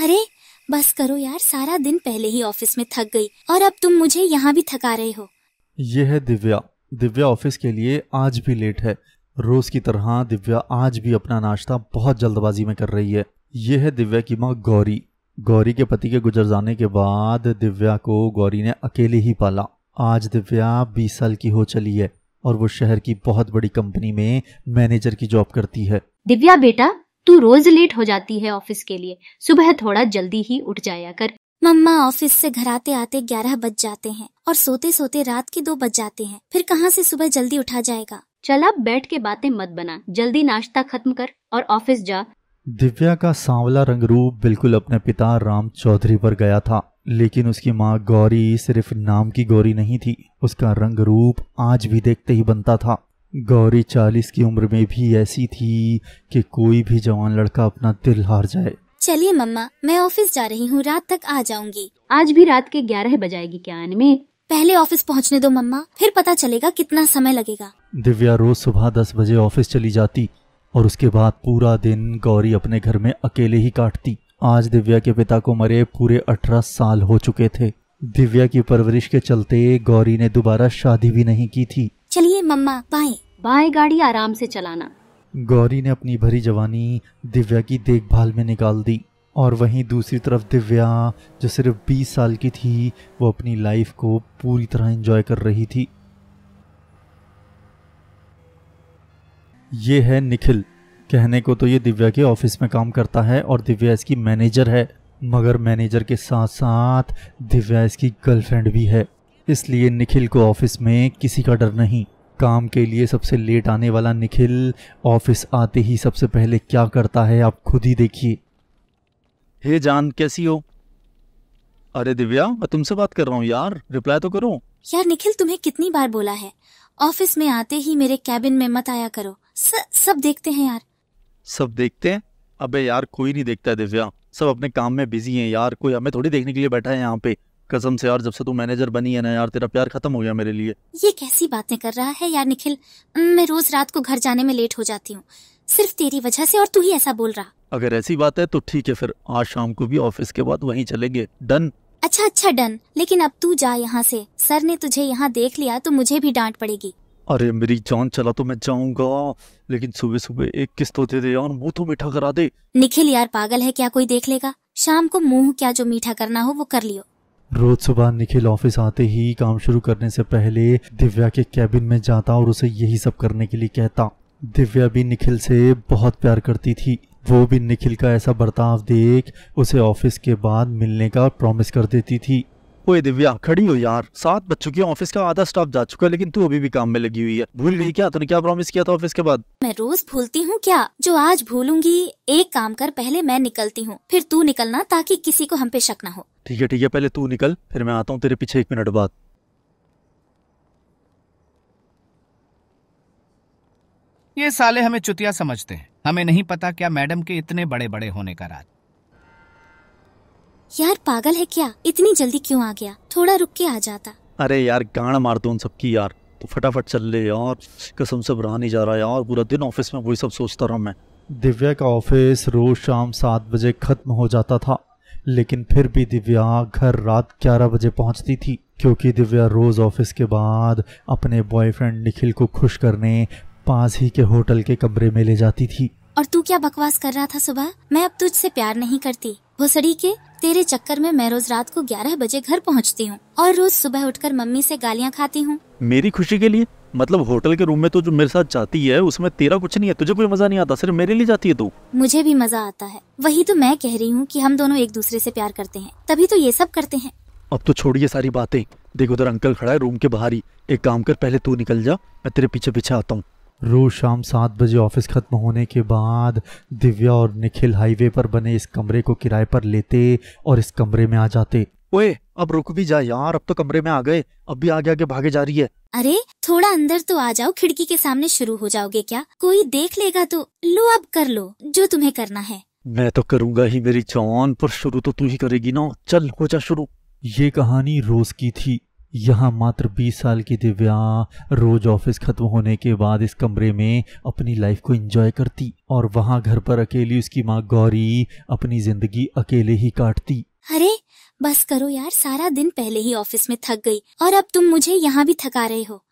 अरे बस करो यार सारा दिन पहले ही ऑफिस में थक गई और अब तुम मुझे यहाँ भी थका रहे हो ये है दिव्या दिव्या ऑफिस के लिए आज भी लेट है रोज की तरह दिव्या आज भी अपना नाश्ता बहुत जल्दबाजी में कर रही है ये है दिव्या की माँ गौरी गौरी के पति के गुजर जाने के बाद दिव्या को गौरी ने अकेले ही पाला आज दिव्या बीस साल की हो चली है और वो शहर की बहुत बड़ी कंपनी में मैनेजर की जॉब करती है दिव्या बेटा तू रोज लेट हो जाती है ऑफिस के लिए सुबह थोड़ा जल्दी ही उठ जाया कर मम्मा ऑफिस से घर आते आते ग्यारह बज जाते हैं और सोते सोते रात के दो बज जाते हैं फिर कहाँ से सुबह जल्दी उठा जाएगा चल अब बैठ के बातें मत बना जल्दी नाश्ता खत्म कर और ऑफिस जा दिव्या का सांवला रंग रूप बिल्कुल अपने पिता राम चौधरी पर गया था लेकिन उसकी माँ गौरी सिर्फ नाम की गौरी नहीं थी उसका रंग रूप आज भी देखते ही बनता था गौरी चालीस की उम्र में भी ऐसी थी कि कोई भी जवान लड़का अपना दिल हार जाए चलिए मम्मा मैं ऑफिस जा रही हूँ रात तक आ जाऊंगी आज भी रात के ग्यारह बजाएगी क्या आने पहले ऑफिस पहुँचने दो मम्मा फिर पता चलेगा कितना समय लगेगा दिव्या रोज सुबह दस बजे ऑफिस चली जाती और उसके बाद पूरा दिन गौरी अपने घर में अकेले ही काटती आज दिव्या के पिता को मरे पूरे अठारह साल हो चुके थे दिव्या की परवरिश के चलते गौरी ने दोबारा शादी भी नहीं की थी चलिए मम्मा बाएं बाएं गाड़ी आराम से चलाना गौरी ने अपनी भरी जवानी दिव्या की देखभाल में निकाल दी और वहीं दूसरी तरफ दिव्या जो सिर्फ 20 साल की थी वो अपनी लाइफ को पूरी तरह एंजॉय कर रही थी ये है निखिल कहने को तो ये दिव्या के ऑफिस में काम करता है और दिव्या इसकी मैनेजर है मगर मैनेजर के साथ साथ दिव्या इसकी गर्लफ्रेंड भी है इसलिए निखिल को ऑफिस में किसी का डर नहीं काम के लिए सबसे लेट आने वाला निखिल ऑफिस आते ही सबसे पहले क्या करता है आप खुद ही देखिए हे जान कैसी हो अरे दिव्या मैं तुमसे बात कर रहा हूँ यार रिप्लाई तो करो यार निखिल तुम्हें कितनी बार बोला है ऑफिस में आते ही मेरे कैबिन में मत आया करो स, सब देखते हैं यार सब देखते हैं अबे यार कोई नहीं देखता दिव्या सब अपने काम में बिजी हैं यार कोई हमें थोड़ी देखने के लिए बैठा है यहाँ पे कसम से यार जब से तू मैनेजर बनी है ना यार तेरा प्यार खत्म हो गया मेरे लिए ये कैसी बातें कर रहा है यार निखिल मैं रोज रात को घर जाने में लेट हो जाती हूँ सिर्फ तेरी वजह से और तू ही ऐसा बोल रहा अगर ऐसी बात है तो ठीक है फिर आज शाम को भी ऑफिस के बाद वहीं चलेंगे डन अच्छा अच्छा डन लेकिन अब तू जा यहाँ से सर ने तुझे यहाँ देख लिया तो मुझे भी डांट पड़ेगी अरे मेरी जान चला तो मैं जाऊंगा लेकिन सुबह सुबह एक किस्त तो दे दे यार मुँह तो मीठा करा दे निखिल यार पागल है क्या कोई देख लेगा शाम को मुंह क्या जो मीठा करना हो वो कर लियो रोज सुबह निखिल ऑफिस आते ही काम शुरू करने से पहले दिव्या के कैबिन में जाता और उसे यही सब करने के लिए कहता दिव्या भी निखिल से बहुत प्यार करती थी वो भी निखिल का ऐसा बर्ताव देख उसे ऑफिस के बाद मिलने का प्रॉमिस कर देती थी ओए दिव्या खड़ी हो यार सात बज चुकी है ऑफिस का आधा स्टाफ जा चुका है लेकिन तू अभी भी काम में लगी हुई है भूल गई क्या तूने क्या प्रॉमिस किया था ऑफिस के बाद मैं रोज भूलती हूँ क्या जो आज भूलूंगी एक काम कर पहले मैं निकलती हूँ फिर तू निकलना ताकि किसी को हम पे शक न हो ठीक है ठीक है पहले तू निकल फिर मैं आता हूँ तेरे पीछे एक मिनट बाद ये साले हमें चुतिया समझते हैं हमें नहीं पता क्या मैडम के इतने बड़े बड़े होने का राज यार पागल है क्या इतनी जल्दी क्यों आ गया थोड़ा रुक के आ जाता अरे यार गाड़ मार दो उन सबकी यार तो फटाफट चल ले यार कसम से रहा नहीं जा रहा यार पूरा दिन ऑफिस में वही सब सोचता रहा मैं दिव्या का ऑफिस रोज शाम सात बजे खत्म हो जाता था लेकिन फिर भी दिव्या घर रात ग्यारह बजे पहुंचती थी क्योंकि दिव्या रोज ऑफिस के बाद अपने बॉयफ्रेंड निखिल को खुश करने पास ही के होटल के कमरे में ले जाती थी और तू क्या बकवास कर रहा था सुबह मैं अब तुझसे प्यार नहीं करती भोसड़ी के तेरे चक्कर में मैं रोज रात को ग्यारह बजे घर पहुँचती हूँ और रोज सुबह उठकर मम्मी से गालियाँ खाती हूँ मेरी खुशी के लिए मतलब होटल के रूम में तो जो मेरे साथ जाती है उसमें तेरा कुछ नहीं है तुझे कोई मजा नहीं आता सिर्फ मेरे लिए जाती है तू मुझे भी मजा आता है वही तो मैं कह रही हूँ कि हम दोनों एक दूसरे से प्यार करते हैं तभी तो ये सब करते हैं अब तो छोड़िए सारी बातें देखो उधर अंकल खड़ा है रूम के बाहर ही एक काम कर पहले तू निकल जा मैं तेरे पीछे पीछे आता हूँ रोज़ शाम सात बजे ऑफिस ख़त्म होने के बाद दिव्या और निखिल हाईवे पर बने इस कमरे को किराए पर लेते और इस कमरे में आ जाते ओए अब रुक भी जा यार अब तो कमरे में आ गए अब भी आगे आगे भागे जा रही है अरे थोड़ा अंदर तो आ जाओ खिड़की के सामने शुरू हो जाओगे क्या कोई देख लेगा तो लो अब कर लो जो तुम्हें करना है मैं तो करूँगा ही मेरी चौन पर शुरू तो तू ही करेगी ना चल हो जा शुरू ये कहानी रोज की थी यहाँ मात्र 20 साल की दिव्या रोज ऑफिस खत्म होने के बाद इस कमरे में अपनी लाइफ को एंजॉय करती और वहाँ घर पर अकेली उसकी माँ गौरी अपनी जिंदगी अकेले ही काटती अरे बस करो यार सारा दिन पहले ही ऑफिस में थक गई और अब तुम मुझे यहाँ भी थका रहे हो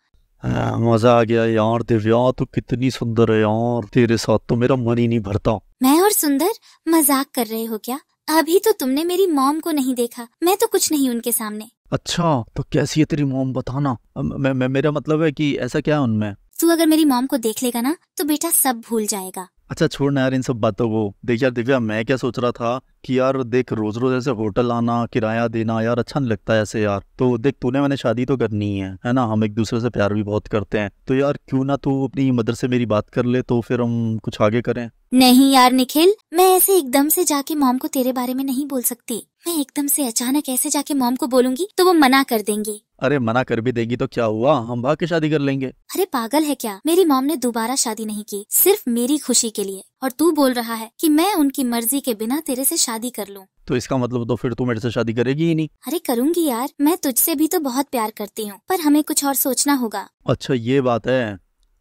मजा आ गया यार दिव्या तो कितनी सुंदर है यार तेरे साथ तो मेरा मन ही नहीं भरता मैं और सुंदर मजाक कर रहे हो क्या अभी तो तुमने मेरी मॉम को नहीं देखा मैं तो कुछ नहीं उनके सामने अच्छा तो कैसी है तेरी मोम बताना मेरा मतलब है कि ऐसा क्या है उनमें तू अगर मेरी मोम को देख लेगा ना तो बेटा सब भूल जाएगा अच्छा छोड़ना यार इन सब बातों को देख यार दिव्या मैं क्या सोच रहा था कि यार देख रोज रोज ऐसे होटल आना किराया देना यार अच्छा नहीं लगता है ऐसे यार तो देख तूने मैंने शादी तो करनी है है ना हम एक दूसरे से प्यार भी बहुत करते हैं तो यार क्यों ना तू अपनी मदर से मेरी बात कर ले तो फिर हम कुछ आगे करें नहीं यार निखिल मैं ऐसे एकदम से जाके मॉम को तेरे बारे में नहीं बोल सकती मैं एकदम से अचानक ऐसे जाके मॉम को बोलूंगी तो वो मना कर देंगी अरे मना कर भी देगी तो क्या हुआ हम भाग के शादी कर लेंगे अरे पागल है क्या मेरी मॉम ने दोबारा शादी नहीं की सिर्फ मेरी खुशी के लिए और तू बोल रहा है कि मैं उनकी मर्जी के बिना तेरे से शादी कर लूं तो इसका मतलब तो फिर तू मेरे से शादी करेगी ही नहीं अरे करूंगी यार मैं तुझसे भी तो बहुत प्यार करती हूँ पर हमें कुछ और सोचना होगा अच्छा ये बात है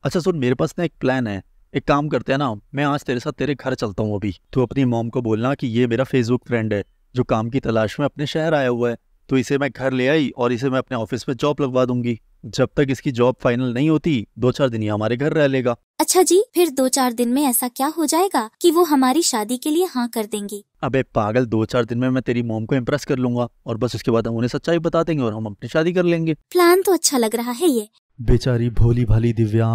अच्छा सुन मेरे पास ना एक प्लान है एक काम करते हैं ना मैं आज तेरे साथ तेरे घर चलता हूँ अभी तू अपनी मॉम को बोलना कि ये मेरा फेसबुक फ्रेंड है जो काम की तलाश में अपने शहर आया हुआ है तो इसे मैं घर ले आई और इसे मैं अपने ऑफिस में जॉब लगवा दूंगी जब तक इसकी जॉब फाइनल नहीं होती दो चार दिन ही हमारे घर रह लेगा अच्छा जी फिर दो चार दिन में ऐसा क्या हो जाएगा कि वो हमारी शादी के लिए हाँ कर देंगी अबे पागल दो चार दिन में मैं तेरी मोम को इम्प्रेस कर लूंगा और बस उसके बाद हम उन्हें सच्चाई बता देंगे और हम अपनी शादी कर लेंगे प्लान तो अच्छा लग रहा है ये बेचारी भोली भाली दिव्या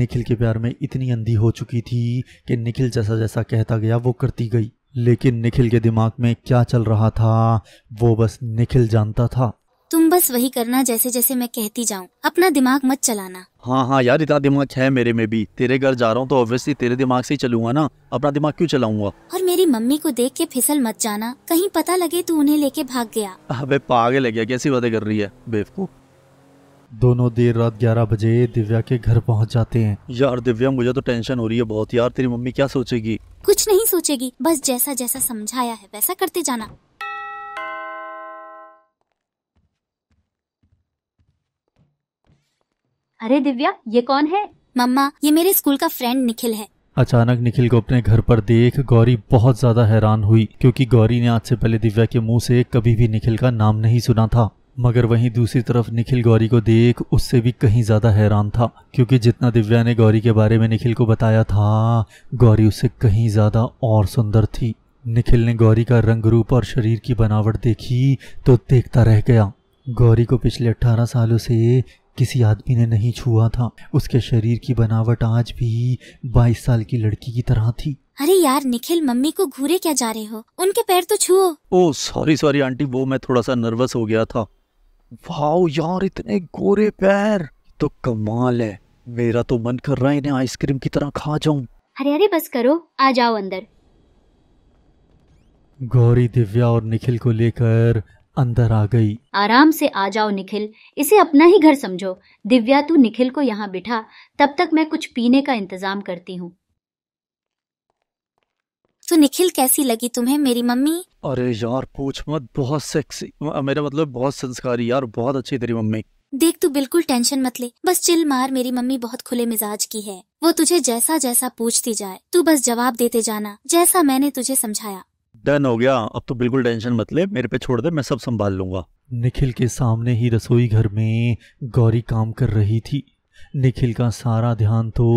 निखिल के प्यार में इतनी अंधी हो चुकी थी कि निखिल जैसा जैसा कहता गया वो करती गई लेकिन निखिल के दिमाग में क्या चल रहा था वो बस निखिल जानता था तुम बस वही करना जैसे जैसे मैं कहती जाऊँ अपना दिमाग मत चलाना हाँ हाँ यार इतना दिमाग है मेरे में भी तेरे घर जा रहा हूँ तो ऑब्वियसली तेरे दिमाग से ही चलूंगा ना अपना दिमाग क्यों चलाऊंगा और मेरी मम्मी को देख के फिसल मत जाना कहीं पता लगे तू उन्हें लेके भाग गया अबे पागल है क्या कैसी बातें कर रही है बेवकूफ दोनों देर रात 11 बजे दिव्या के घर पहुंच जाते हैं यार दिव्या मुझे तो टेंशन हो रही है बहुत यार तेरी मम्मी क्या सोचेगी कुछ नहीं सोचेगी बस जैसा जैसा समझाया है वैसा करते जाना अरे दिव्या ये कौन है मम्मा ये मेरे स्कूल का फ्रेंड निखिल है अचानक निखिल को अपने घर पर देख गौरी बहुत ज्यादा हैरान हुई क्योंकि गौरी ने आज से पहले दिव्या के मुंह से कभी भी निखिल का नाम नहीं सुना था मगर वहीं दूसरी तरफ निखिल गौरी को देख उससे भी कहीं ज़्यादा हैरान था क्योंकि जितना दिव्या ने गौरी के बारे में निखिल को बताया था गौरी उससे कहीं ज़्यादा और सुंदर थी निखिल ने गौरी का रंग रूप और शरीर की बनावट देखी तो देखता रह गया गौरी को पिछले अट्ठारह सालों से किसी आदमी ने नहीं छुआ था उसके शरीर की बनावट आज भी बाईस साल की लड़की की तरह थी अरे यार निखिल मम्मी को घूरे क्या जा रहे हो उनके पैर तो छुओ ओ सॉरी सॉरी आंटी वो मैं थोड़ा सा नर्वस हो गया था वाओ यार इतने गोरे पैर तो कमाल है मेरा तो मन कर रहा है इन्हें आइसक्रीम की तरह खा जाऊं अरे अरे बस करो आ जाओ अंदर गौरी दिव्या और निखिल को लेकर अंदर आ गई आराम से आ जाओ निखिल इसे अपना ही घर समझो दिव्या तू निखिल को यहाँ बिठा तब तक मैं कुछ पीने का इंतजाम करती हूँ तो निखिल कैसी लगी तुम्हें मेरी मम्मी अरे यार पूछ मत बहुत सेक्सी मेरा मतलब बहुत संस्कारी यार बहुत अच्छी तेरी मम्मी देख तू बिल्कुल टेंशन मत ले बस चिल मार मेरी मम्मी बहुत खुले मिजाज की है वो तुझे जैसा जैसा पूछती जाए तू बस जवाब देते जाना जैसा मैंने तुझे समझाया डन हो गया अब तो बिल्कुल टेंशन मत ले मेरे पे छोड़ दे मैं सब संभाल लूंगा निखिल के सामने ही रसोई घर में गौरी काम कर रही थी निखिल का सारा ध्यान तो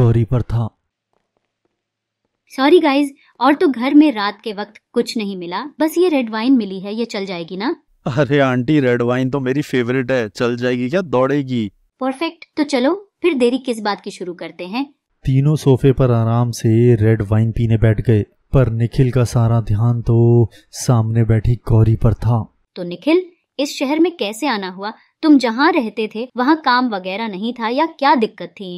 गौरी पर था सॉरी गाइज और तो घर में रात के वक्त कुछ नहीं मिला बस ये रेड वाइन मिली है ये चल जाएगी ना अरे आंटी रेड वाइन तो मेरी फेवरेट है चल जाएगी क्या दौड़ेगी परफेक्ट तो चलो फिर देरी किस बात की शुरू करते हैं तीनों सोफे पर आराम से रेड वाइन पीने बैठ गए पर निखिल का सारा ध्यान तो सामने बैठी गौरी पर था तो निखिल इस शहर में कैसे आना हुआ तुम जहाँ रहते थे वहाँ काम वगैरह नहीं था या क्या दिक्कत थी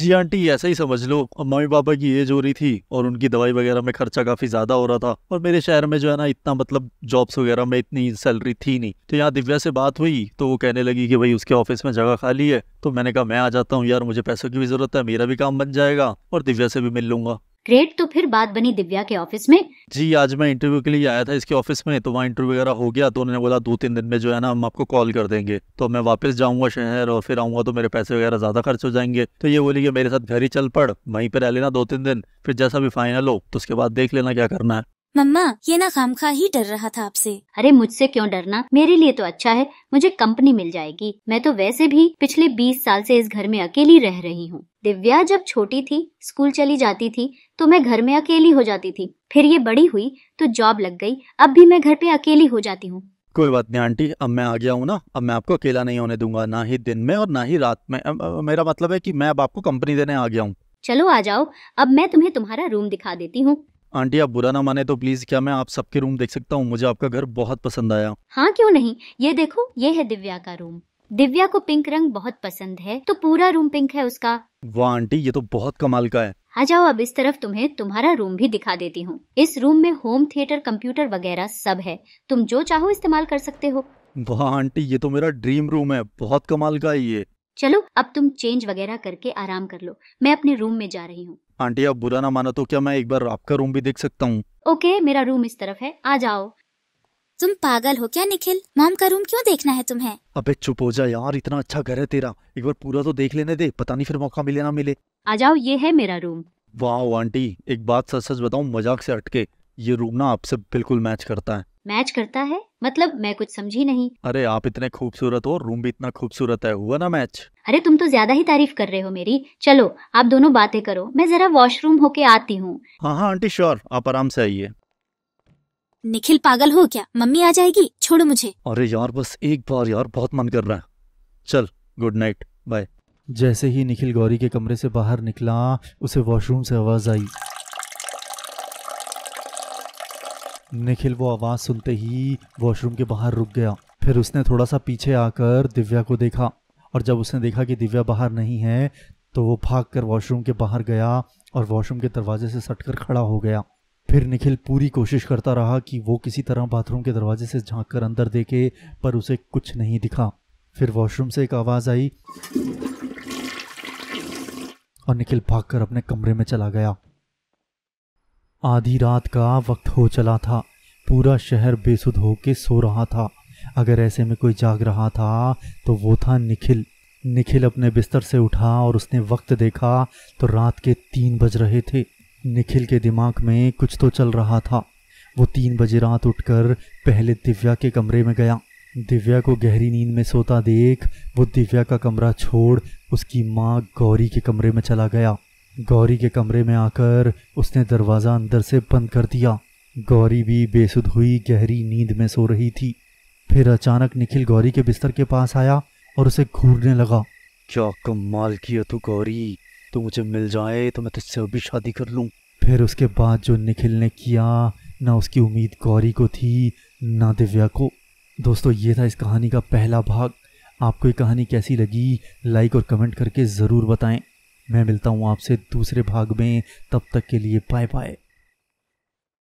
जी आंटी ऐसा ही समझ लो मम्मी पापा की एज हो रही थी और उनकी दवाई वगैरह में खर्चा काफी ज्यादा हो रहा था और मेरे शहर में जो है ना इतना मतलब जॉब्स वगैरह में इतनी सैलरी थी नहीं तो यहाँ दिव्या से बात हुई तो वो कहने लगी कि भाई उसके ऑफिस में जगह खाली है तो मैंने कहा मैं आ जाता हूँ यार मुझे पैसों की भी जरूरत है मेरा भी काम बन जाएगा और दिव्या से भी मिल लूंगा ग्रेट तो फिर बात बनी दिव्या के ऑफिस में जी आज मैं इंटरव्यू के लिए आया था इसके ऑफिस में तो वहाँ इंटरव्यू वगैरह हो गया तो उन्होंने बोला दो तीन दिन में जो है ना हम आपको कॉल कर देंगे तो मैं वापस जाऊंगा शहर और फिर आऊंगा तो मेरे पैसे वगैरह ज्यादा खर्च हो जाएंगे तो ये बोली कि मेरे साथ घर ही चल पड़ वहीं पर रह लेना दो तीन दिन फिर जैसा भी फाइनल हो तो उसके बाद देख लेना क्या करना है मम्मा ये ना खाम खा ही डर रहा था आपसे अरे मुझसे क्यों डरना मेरे लिए तो अच्छा है मुझे कंपनी मिल जाएगी मैं तो वैसे भी पिछले बीस साल से इस घर में अकेली रह रही हूँ दिव्या जब छोटी थी स्कूल चली जाती थी तो मैं घर में अकेली हो जाती थी फिर ये बड़ी हुई तो जॉब लग गई अब भी मैं घर पे अकेली हो जाती हूँ कोई बात नहीं आंटी अब मैं आ गया हूँ ना अब मैं आपको अकेला नहीं होने दूंगा ना ही दिन में और ना ही रात में मेरा मतलब है कि मैं अब आपको कंपनी देने आ गया हूँ चलो आ जाओ अब मैं तुम्हें तुम्हारा रूम दिखा देती हूँ आंटी आप बुरा ना माने तो प्लीज क्या मैं आप सबके रूम देख सकता हूँ मुझे आपका घर बहुत पसंद आया हाँ क्यों नहीं ये देखो ये है दिव्या का रूम दिव्या को पिंक रंग बहुत पसंद है तो पूरा रूम पिंक है उसका वाह आंटी ये तो बहुत कमाल का है आ जाओ अब इस तरफ तुम्हें तुम्हारा रूम भी दिखा देती हूँ इस रूम में होम थिएटर कंप्यूटर वगैरह सब है तुम जो चाहो इस्तेमाल कर सकते हो वाह आंटी ये तो मेरा ड्रीम रूम है बहुत कमाल का है ये चलो अब तुम चेंज वगैरह करके आराम कर लो मैं अपने रूम में जा रही हूँ आंटी आप बुरा ना माना तो क्या मैं एक बार आपका रूम भी देख सकता हूँ ओके मेरा रूम इस तरफ है आ जाओ तुम पागल हो क्या निखिल मॉम का रूम क्यों देखना है तुम्हें अबे चुप हो जा यार इतना अच्छा घर है तेरा एक बार पूरा तो देख लेने दे पता नहीं फिर मौका मिले ना मिले आ जाओ ये है मेरा रूम वाह आंटी एक बात सच सच बताऊं मजाक से हटके ये रूम ना आपसे बिल्कुल मैच करता है मैच करता है मतलब मैं कुछ समझी नहीं अरे आप इतने खूबसूरत हो रूम भी इतना खूबसूरत है हुआ ना मैच अरे तुम तो ज्यादा ही तारीफ कर रहे हो मेरी चलो आप दोनों बातें करो मैं जरा वॉशरूम होके आती हूँ हाँ हाँ आंटी श्योर आप आराम से आइए निखिल पागल हो क्या मम्मी आ जाएगी छोड़ो मुझे अरे यार बस एक बार यार बहुत मन कर रहा है चल गुड नाइट बाय जैसे ही निखिल गौरी के कमरे से बाहर निकला उसे वॉशरूम से आवाज आई निखिल वो आवाज़ सुनते ही वॉशरूम के बाहर रुक गया फिर उसने थोड़ा सा पीछे आकर दिव्या को देखा और जब उसने देखा कि दिव्या बाहर नहीं है तो वो भाग कर वॉशरूम के बाहर गया और वॉशरूम के दरवाजे से सटकर खड़ा हो गया फिर निखिल पूरी कोशिश करता रहा कि वो किसी तरह बाथरूम के दरवाजे से झांक कर अंदर देखे पर उसे कुछ नहीं दिखा फिर वॉशरूम से एक आवाज़ आई और निखिल भागकर अपने कमरे में चला गया आधी रात का वक्त हो चला था पूरा शहर बेसुध होके सो रहा था अगर ऐसे में कोई जाग रहा था तो वो था निखिल निखिल अपने बिस्तर से उठा और उसने वक्त देखा तो रात के तीन बज रहे थे निखिल के दिमाग में कुछ तो चल रहा था वो तीन बजे रात उठकर पहले दिव्या के कमरे में गया दिव्या को गहरी नींद में सोता देख वो दिव्या का कमरा छोड़ उसकी माँ गौरी के कमरे में चला गया गौरी के कमरे में आकर उसने दरवाज़ा अंदर से बंद कर दिया गौरी भी बेसुध हुई गहरी नींद में सो रही थी फिर अचानक निखिल गौरी के बिस्तर के पास आया और उसे घूरने लगा क्या कमाल किया तू गौरी तू मुझे मिल जाए तो मैं तुझसे अभी शादी कर लूँ फिर उसके बाद जो निखिल ने किया ना उसकी उम्मीद गौरी को थी ना दिव्या को दोस्तों ये था इस कहानी का पहला भाग आपको ये कहानी कैसी लगी लाइक और कमेंट करके ज़रूर बताएं मैं मिलता हूँ आपसे दूसरे भाग में तब तक के लिए बाय बाय